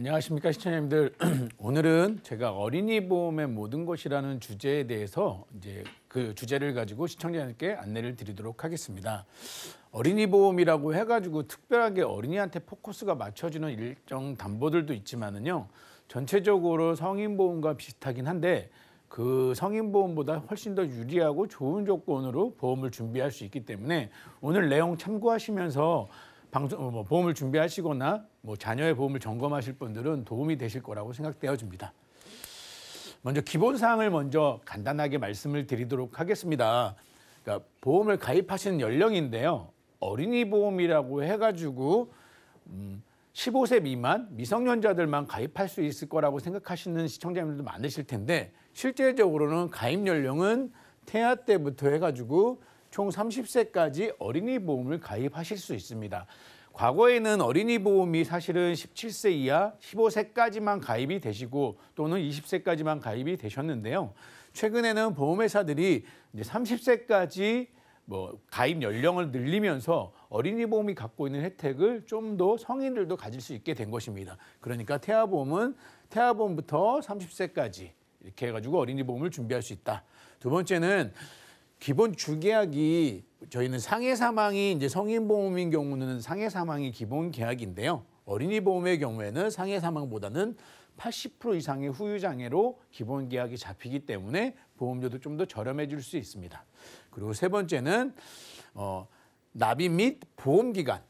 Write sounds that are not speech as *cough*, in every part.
안녕하십니까 시청자님들. *clears throat* 오늘은 제가 어린이 보험의 모든 것이라는 주제에 대해서 이제 그 주제를 가지고 시청자님께 안내를 드리도록 하겠습니다. 어린이 보험이라고 해가지고 특별하게 어린이한테 포커스가 맞춰지는 일정 담보들도 있지만은요. 전체적으로 성인 보험과 비슷하긴 한데 그 성인 보험보다 훨씬 더 유리하고 좋은 조건으로 보험을 준비할 수 있기 때문에 오늘 내용 참고하시면서 방송 어, 뭐 보험을 준비하시거나 뭐 자녀의 보험을 점검하실 분들은 도움이 되실 거라고 생각되어집니다. 먼저 기본 사항을 먼저 간단하게 말씀을 드리도록 하겠습니다. 그러니까 보험을 가입하시는 연령인데요. 어린이 보험이라고 해가지고 음, 15세 미만 미성년자들만 가입할 수 있을 거라고 생각하시는 시청자님들도 많으실 텐데 실제적으로는 가입 연령은 태아 때부터 해가지고 총 30세까지 어린이 보험을 가입하실 수 있습니다. 과거에는 어린이 보험이 사실은 17세 이하 15세까지만 가입이 되시고 또는 20세까지만 가입이 되셨는데요. 최근에는 보험회사들이 이제 30세까지 뭐 가입 연령을 늘리면서 어린이 보험이 갖고 있는 혜택을 좀 더 성인들도 가질 수 있게 된 것입니다. 그러니까 태아보험은 태아보험부터 30세까지 이렇게 해가지고 어린이 보험을 준비할 수 있다. 두 번째는 기본 주계약이 저희는 상해 사망이 이제 성인 보험인 경우는 상해 사망이 기본 계약인데요. 어린이 보험의 경우에는 상해 사망보다는 80% 이상의 후유 장애로 기본 계약이 잡히기 때문에 보험료도 좀 더 저렴해질 수 있습니다. 그리고 세 번째는 어, 납입 및 보험 기간.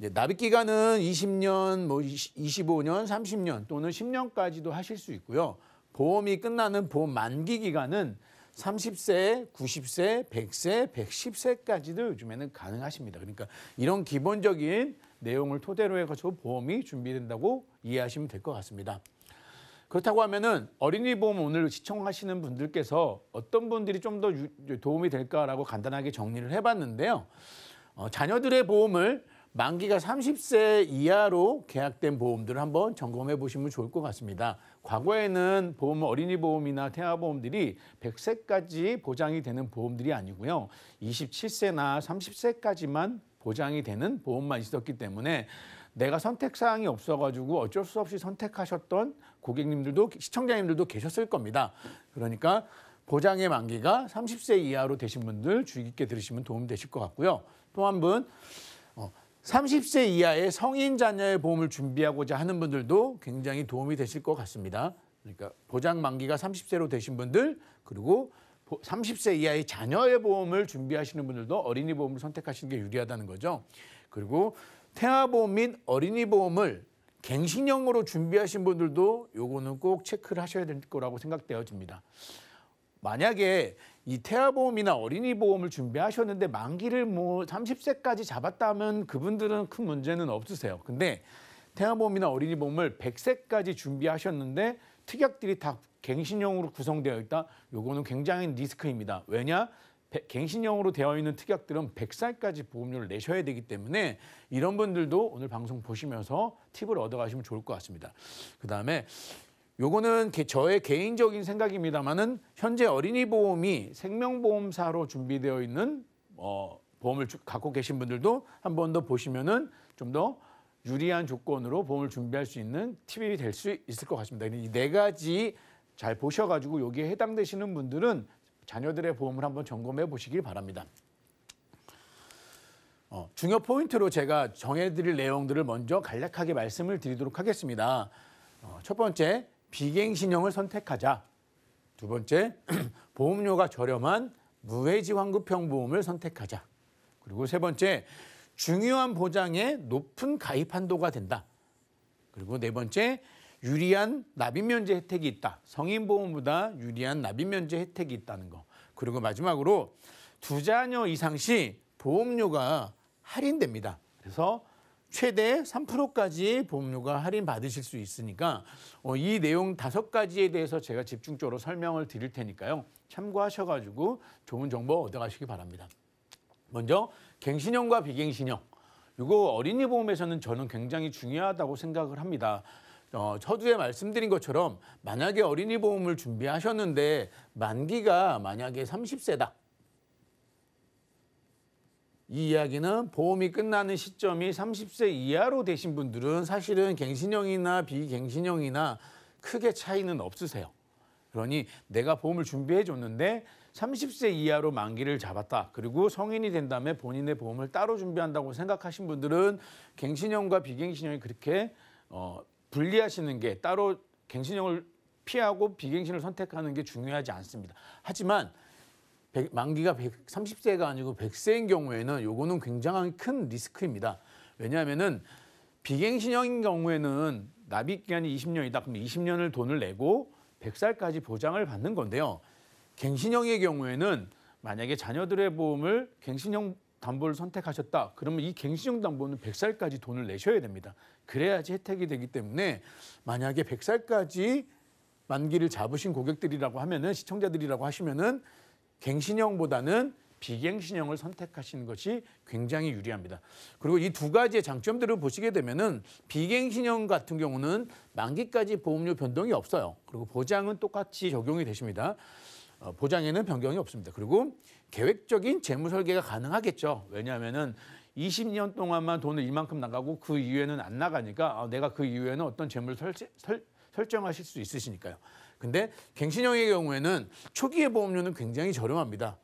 이제 납입 기간은 20년, 뭐 25년, 30년 또는 10년까지도 하실 수 있고요. 보험이 끝나는 보험 만기 기간은 30세, 90세, 100세, 110세까지도 요즘에는 가능하십니다. 그러니까 이런 기본적인 내용을 토대로 해서 보험이 준비된다고 이해하시면 될 것 같습니다. 그렇다고 하면은 어린이 보험 오늘 시청하시는 분들께서 어떤 분들이 좀 더 도움이 될까라고 간단하게 정리를 해봤는데요. 어, 자녀들의 보험을 만기가 30세 이하로 계약된 보험들을 한번 점검해 보시면 좋을 것 같습니다. 과거에는 보험 어린이 보험이나 태아 보험들이 100세까지 보장이 되는 보험들이 아니고요. 27세나 30세까지만 보장이 되는 보험만 있었기 때문에 내가 선택 사항이 없어가지고 어쩔 수 없이 선택하셨던 고객님들도 시청자님들도 계셨을 겁니다. 그러니까 보장의 만기가 30세 이하로 되신 분들 주의 깊게 들으시면 도움 되실 것 같고요. 또한분 30세 이하의 성인 자녀의 보험을 준비하고자 하는 분들도 굉장히 도움이 되실 것 같습니다. 그러니까 보장 만기가 30세로 되신 분들 그리고 30세 이하의 자녀의 보험을 준비하시는 분들도 어린이 보험을 선택하시는 게 유리하다는 거죠. 그리고 태아보험 및 어린이 보험을 갱신형으로 준비하신 분들도 요거는 꼭 체크를 하셔야 될 거라고 생각되어집니다. 만약에 이 태아보험이나 어린이보험을 준비하셨는데 만기를 뭐 30세까지 잡았다면 그분들은 큰 문제는 없으세요. 근데 태아보험이나 어린이보험을 100세까지 준비하셨는데 특약들이 다 갱신형으로 구성되어 있다. 요거는 굉장히 리스크입니다. 왜냐? 갱신형으로 되어 있는 특약들은 100살까지 보험료를 내셔야 되기 때문에 이런 분들도 오늘 방송 보시면서 팁을 얻어가시면 좋을 것 같습니다. 그다음에 요거는 저의 개인적인 생각입니다만은 현재 어린이 보험이 생명보험사로 준비되어 있는 어, 보험을 갖고 계신 분들도 한 번 더 보시면은 좀 더 유리한 조건으로 보험을 준비할 수 있는 팁이 될 수 있을 것 같습니다. 이 네 가지 잘 보셔가지고 여기에 해당되시는 분들은 자녀들의 보험을 한번 점검해 보시길 바랍니다. 어, 중요 포인트로 제가 정해드릴 내용들을 먼저 간략하게 말씀을 드리도록 하겠습니다. 어, 첫 번째, 비갱 신형을 선택하자. 두 번째, *clears throat* 보험료가 저렴한 무해지 환급형 보험을 선택하자. 그리고 세 번째, 중요한 보장에 높은 가입 한도가 된다. 그리고 네 번째, 유리한 납입 면제 혜택이 있다. 성인 보험보다 유리한 납입 면제 혜택이 있다는 거. 그리고 마지막으로 두 자녀 이상 시 보험료가 할인됩니다. 그래서 최대 3%까지 보험료가 할인 받으실 수 있으니까 어, 이 내용 다섯 가지에 대해서 제가 집중적으로 설명을 드릴 테니까요. 참고하셔가지고 좋은 정보 얻어가시기 바랍니다. 먼저 갱신형과 비갱신형. 이거 어린이 보험에서는 저는 굉장히 중요하다고 생각을 합니다. 어, 서두에 말씀드린 것처럼 만약에 어린이 보험을 준비하셨는데 만기가 만약에 30세다. 이 이야기는 보험이 끝나는 시점이 30세 이하로 되신 분들은 사실은 갱신형이나 비갱신형이나 크게 차이는 없으세요. 그러니 내가 보험을 준비해 줬는데 30세 이하로 만기를 잡았다. 그리고 성인이 된 다음에 본인의 보험을 따로 준비한다고 생각하신 분들은 갱신형과 비갱신형이 그렇게 어, 분리하시는 게 따로 갱신형을 피하고 비갱신을 선택하는 게 중요하지 않습니다. 하지만 100, 만기가 130세가 아니고 100세인 경우에는 요거는 굉장히 큰 리스크입니다. 왜냐하면은 비갱신형인 경우에는 납입 기간이 20년이다. 그럼 20년을 돈을 내고 100살까지 보장을 받는 건데요. 갱신형의 경우에는 만약에 자녀들의 보험을 갱신형 담보를 선택하셨다. 그러면 이 갱신형 담보는 100살까지 돈을 내셔야 됩니다. 그래야지 혜택이 되기 때문에 만약에 100살까지 만기를 잡으신 고객들이라고 하면은 시청자들이라고 하시면은 갱신형보다는 비갱신형을 선택하시는 것이 굉장히 유리합니다. 그리고 이 두 가지의 장점들을 보시게 되면은 비갱신형 같은 경우는 만기까지 보험료 변동이 없어요. 그리고 보장은 똑같이 적용이 되십니다. 어, 보장에는 변경이 없습니다. 그리고 계획적인 재무 설계가 가능하겠죠. 왜냐하면은 20년 동안만 돈을 이만큼 나가고 그 이후에는 안 나가니까 아, 내가 그 이후에는 어떤 재물 설치, 설, 설정하실 수 있으시니까요. 근데 갱신형의 경우에는 초기의 보험료는 굉장히 저렴합니다.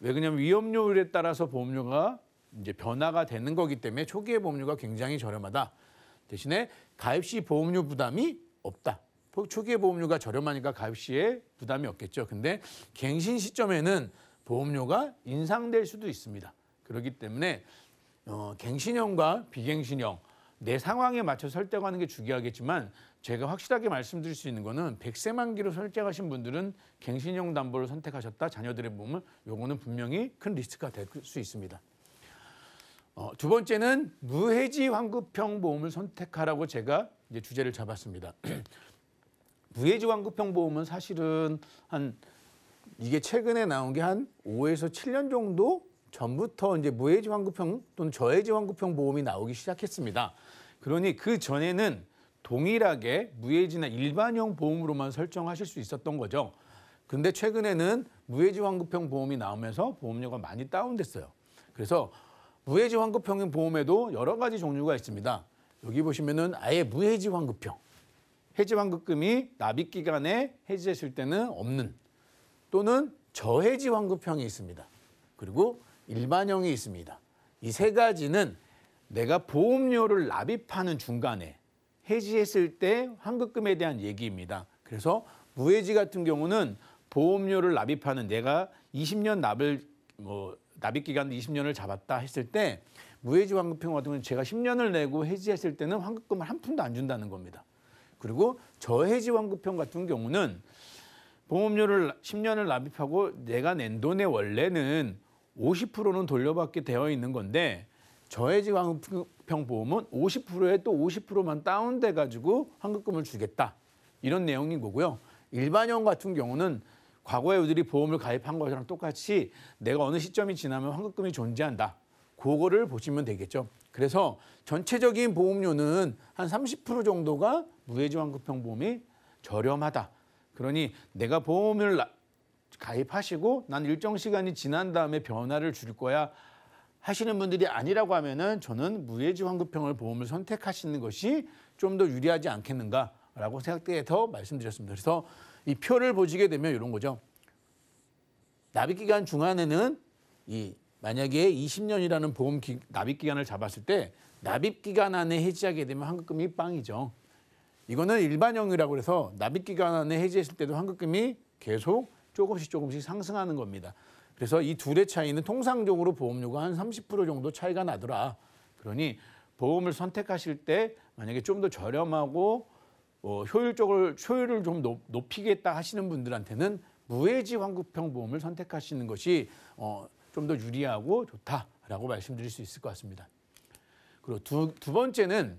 왜 그러냐면 위험료율에 따라서 보험료가 이제 변화가 되는 거기 때문에 초기의 보험료가 굉장히 저렴하다. 대신에 가입 시 보험료 부담이 없다. 뭐 초기의 보험료가 저렴하니까 가입 시에 부담이 없겠죠. 근데 갱신 시점에는 보험료가 인상될 수도 있습니다. 그렇기 때문에 어, 갱신형과 비갱신형 내 상황에 맞춰 설정하는 게 중요하겠지만 제가 확실하게 말씀드릴 수 있는 거는 0세 만기로 설정하신 분들은 갱신형 담보를 선택하셨다 자녀들의 보험을 요거는 분명히 큰 리스크가 될 수 있습니다. 어, 두 번째는 무해지 환급형 보험을 선택하라고 제가 이제 주제를 잡았습니다. *clears throat* 무해지 환급형 보험은 사실은 한 이게 최근에 나온 게 한 5에서 7년 정도 전부터 이제 무해지 환급형 또는 저해지 환급형 보험이 나오기 시작했습니다. 그러니 그 전에는 동일하게 무해지나 일반형 보험으로만 설정하실 수 있었던 거죠. 근데 최근에는 무해지 환급형 보험이 나오면서 보험료가 많이 다운됐어요. 그래서 무해지 환급형 보험에도 여러 가지 종류가 있습니다. 여기 보시면은 아예 무해지 환급형. 해지 환급금이 납입 기간에 해지했을 때는 없는 또는 저해지 환급형이 있습니다. 그리고 일반형이 있습니다. 이 세 가지는 내가 보험료를 납입하는 중간에 해지했을 때 환급금에 대한 얘기입니다. 그래서 무해지 같은 경우는 보험료를 납입하는 내가 20년 납을 뭐 납입 기간 20년을 잡았다 했을 때 무해지 환급형 같은 경우는 제가 10년을 내고 해지했을 때는 환급금을 한 푼도 안 준다는 겁니다. 그리고 저해지 환급형 같은 경우는 보험료를 10년을 납입하고 내가 낸 돈의 원래는 50%는 돌려받게 되어 있는 건데 저해지 환급 지평보험은 50%에 또 50%만 다운돼 가지고 환급금을 주겠다. 이런 내용인 거고요. 일반형 같은 경우는 과거에 우리들이 보험을 가입한 것처럼 똑같이 내가 어느 시점이 지나면 환급금이 존재한다. 그거를 보시면 되겠죠. 그래서 전체적인 보험료는 한 30% 정도가 무해지 환급형 보험이 저렴하다. 그러니 내가 보험을 가입하시고 난 일정 시간이 지난 다음에 변화를 줄 거야 하시는 분들이 아니라고 하면은 저는 무해지 환급형을 보험을 선택하시는 것이 좀 더 유리하지 않겠는가라고 생각돼서 말씀드렸습니다. 그래서 이 표를 보시게 되면 이런 거죠. 납입 기간 중간에는 이 만약에 20년이라는 보험 기, 납입 기간을 잡았을 때 납입 기간 안에 해지하게 되면 환급금이 빵이죠. 이거는 일반형이라고 해서 납입 기간 안에 해지했을 때도 환급금이 계속 조금씩 조금씩 상승하는 겁니다. 그래서 이 둘의 차이는 통상적으로 보험료가 한 30% 정도 차이가 나더라. 그러니 보험을 선택하실 때 만약에 좀 더 저렴하고 어, 효율적으로 효율을 좀 높, 높이겠다 하시는 분들한테는 무해지 환급형 보험을 선택하시는 것이 어, 좀더 유리하고 좋다라고 말씀드릴 수 있을 것 같습니다. 그리고 두, 두 번째는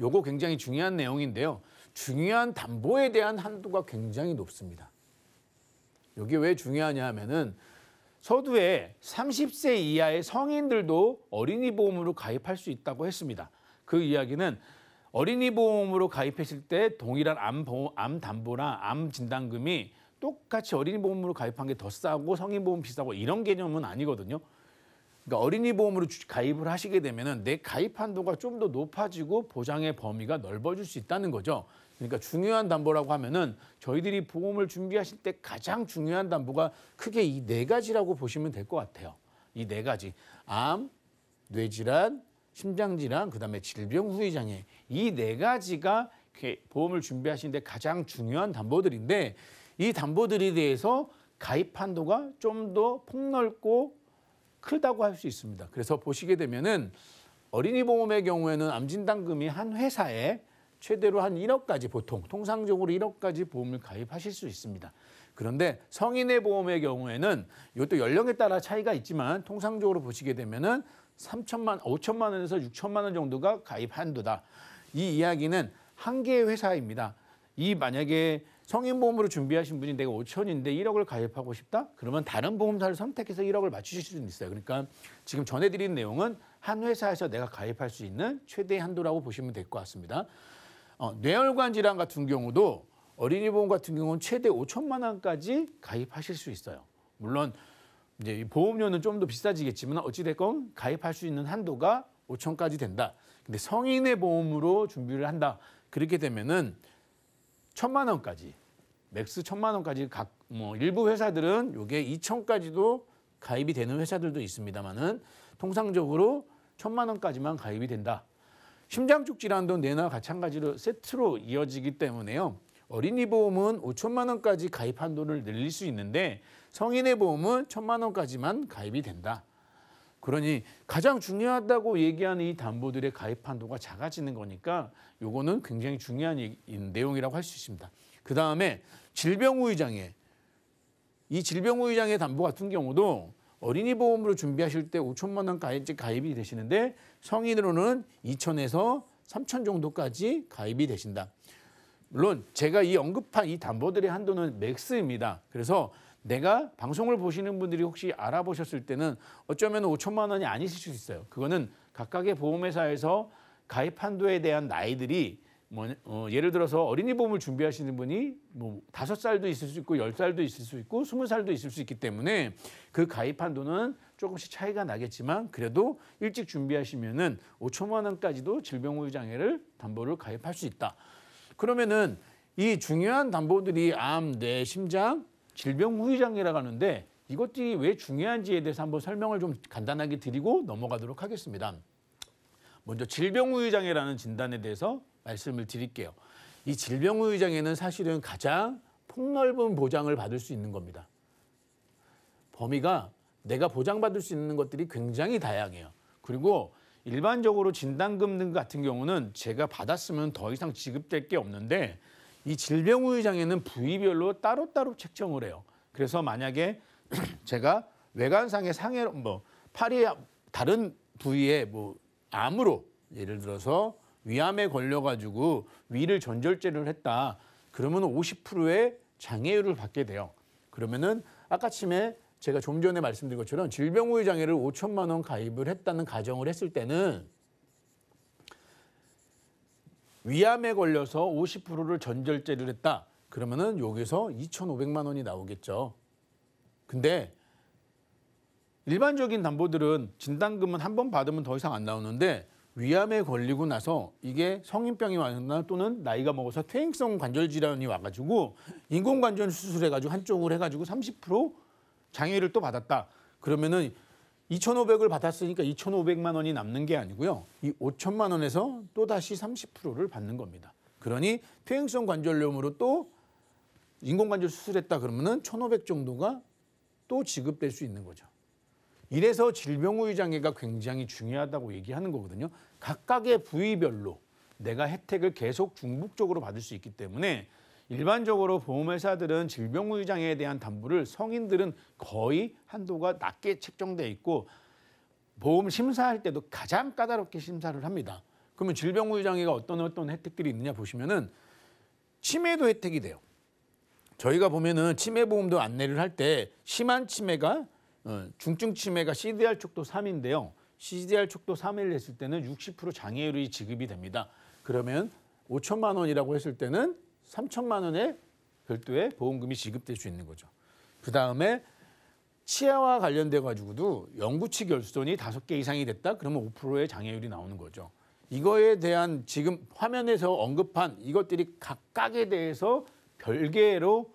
요거 굉장히 중요한 내용인데요. 중요한 담보에 대한 한도가 굉장히 높습니다. 이게 왜 중요하냐 하면은 서두에 30세 이하의 성인들도 어린이 보험으로 가입할 수 있다고 했습니다. 그 이야기는 어린이 보험으로 가입했을 때 동일한 암, 보험, 암 담보나 암 진단금이 똑같이 어린이 보험으로 가입한 게 더 싸고 성인 보험 비싸고 이런 개념은 아니거든요. 그러니까 어린이 보험으로 가입을 하시게 되면내 가입 한도가 좀 더 높아지고 보장의 범위가 넓어질 수 있다는 거죠. 그러니까 중요한 담보라고 하면은 저희들이 보험을 준비하실 때 가장 중요한 담보가 크게 이 네 가지라고 보시면 될 것 같아요. 이 네 가지. 암, 뇌질환, 심장질환, 그다음에 질병 후유 장애. 이 네 가지가 보험을 준비하시는데 가장 중요한 담보들인데 이 담보들에 대해서 가입 한도가 좀 더 폭넓고 크다고 할 수 있습니다. 그래서 보시게 되면은 어린이 보험의 경우에는 암진단금이 한 회사에 최대로 한 1억까지 보통 통상적으로 1억까지 보험을 가입하실 수 있습니다. 그런데 성인의 보험의 경우에는 이것도 연령에 따라 차이가 있지만 통상적으로 보시게 되면은 3천만, 5천만 원에서 6천만 원 정도가 가입 한도다. 이 이야기는 한 개의 회사입니다. 이 만약에 성인보험으로 준비하신 분이 내가 5천인데 1억을 가입하고 싶다? 그러면 다른 보험사를 선택해서 1억을 맞추실 수는 있어요. 그러니까 지금 전해드린 내용은 한 회사에서 내가 가입할 수 있는 최대 한도라고 보시면 될 것 같습니다. 어, 뇌혈관 질환 같은 경우도 어린이 보험 같은 경우는 최대 5천만 원까지 가입하실 수 있어요. 물론 이제 보험료는 좀 더 비싸지겠지만 어찌됐건 가입할 수 있는 한도가 5천까지 된다. 근데 성인의 보험으로 준비를 한다. 그렇게 되면은 천만 원까지 맥스 천만 원까지 각 뭐 일부 회사들은 요게 2천까지도 가입이 되는 회사들도 있습니다만은 통상적으로 천만 원까지만 가입이 된다. 심장쪽 질환도 뇌나 마찬가지로 세트로 이어지기 때문에요. 어린이 보험은 5천만 원까지 가입한 돈을 늘릴 수 있는데 성인의 보험은 1천만 원까지만 가입이 된다. 그러니 가장 중요하다고 얘기하는 이 담보들의 가입 한도가 작아지는 거니까 요거는 굉장히 중요한 내용이라고 할 수 있습니다. 그 다음에 질병 우위장애. 이 질병 우위장애 담보 같은 경우도 어린이 보험으로 준비하실 때 5천만 원까지 가입이 되시는데 성인으로는 2천에서 3천 정도까지 가입이 되신다. 물론 제가 이 언급한 이 담보들의 한도는 맥스입니다. 그래서 내가 방송을 보시는 분들이 혹시 알아보셨을 때는 어쩌면 5천만 원이 아니실 수 있어요. 그거는 각각의 보험회사에서 가입 한도에 대한 나이들이 뭐, 어, 예를 들어서 어린이보험을 준비하시는 분이 뭐 다섯 살도 있을 수 있고 열 살도 있을 수 있고 스무 살도 있을 수 있기 때문에 그 가입 한 돈은 조금씩 차이가 나겠지만 그래도 일찍 준비하시면은 5천만 원까지도 질병우유 장애를 담보를 가입할 수 있다. 그러면은 이 중요한 담보들이 암, 뇌, 심장, 질병 후유 장애라고 하는데 이것들이 왜 중요한지에 대해서 한번 설명을 좀 간단하게 드리고 넘어가도록 하겠습니다. 먼저 질병 후유 장애라는 진단에 대해서 말씀을 드릴게요. 이 질병의장에는 사실은 가장 폭넓은 보장을 받을 수 있는 겁니다. 범위가 내가 보장받을 수 있는 것들이 굉장히 다양해요. 그리고 일반적으로 진단금 등 같은 경우는 제가 받았으면 더 이상 지급될 게 없는데 이 질병의장에는 부위별로 따로따로 책정을 해요. 그래서 만약에 *clears throat* 제가 외관상의 상해 뭐 팔이 다른 부위에 뭐 암으로 예를 들어서 위암에 걸려가지고 위를 전절제를 했다. 그러면 50%의 장애율을 받게 돼요. 그러면은 아까침에 제가 좀 전에 말씀드린 것처럼 질병 우유 장애를 5천만 원 가입을 했다는 가정을 했을 때는 위암에 걸려서 50%를 전절제를 했다. 그러면은 여기서 2,500만 원이 나오겠죠. 근데 일반적인 담보들은 진단금은 한 번 받으면 더 이상 안 나오는데 위암에 걸리고 나서 이게 성인병이 왔나 또는 나이가 먹어서 퇴행성 관절 질환이 와가지고 인공관절 수술해가지고 한쪽을 해가지고 30% 장애를 또 받았다. 그러면은 2,500을 받았으니까 2,500만 원이 남는 게 아니고요. 이 5천만 원에서 또 다시 30%를 받는 겁니다. 그러니 퇴행성 관절염으로 또 인공관절 수술했다 그러면은 1,500 정도가 또 지급될 수 있는 거죠. 이래서 질병 후유 장애가 굉장히 중요하다고 얘기하는 거거든요. 각각의 부위별로 내가 혜택을 계속 중복적으로 받을 수 있기 때문에 일반적으로 보험회사들은 질병 후유 장애에 대한 담보를 성인들은 거의 한도가 낮게 책정돼 있고 보험 심사할 때도 가장 까다롭게 심사를 합니다. 그러면 질병 후유 장애가 어떤 어떤 혜택들이 있느냐 보시면은 치매도 혜택이 돼요. 저희가 보면은 치매 보험도 안내를 할 때 심한 치매가 어, 중증 치매가 CDR 축도 3인데요. CDR 축도 3을 했을 때는 60% 장애율이 지급이 됩니다. 그러면 5천만 원이라고 했을 때는 3천만 원의 별도의 보험금이 지급될 수 있는 거죠. 그 다음에 치아와 관련돼 가지고도 영구치 결손이 5개 이상이 됐다. 그러면 5%의 장애율이 나오는 거죠. 이거에 대한 지금 화면에서 언급한 이것들이 각각에 대해서 별개로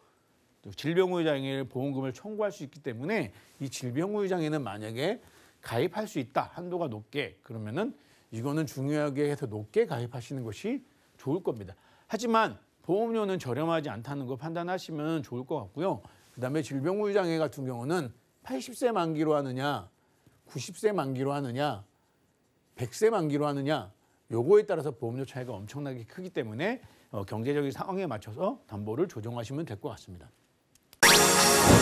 질병후유장애 보험금을 청구할 수 있기 때문에 이 질병후유장애는 만약에 가입할 수 있다 한도가 높게 그러면은 이거는 중요하게 해서 높게 가입하시는 것이 좋을 겁니다. 하지만 보험료는 저렴하지 않다는 거 판단하시면 좋을 것 같고요. 그다음에 질병후유장애 같은 경우는 80세 만기로 하느냐, 90세 만기로 하느냐, 100세 만기로 하느냐 요거에 따라서 보험료 차이가 엄청나게 크기 때문에 어, 경제적인 상황에 맞춰서 담보를 조정하시면 될 것 같습니다. Yeah.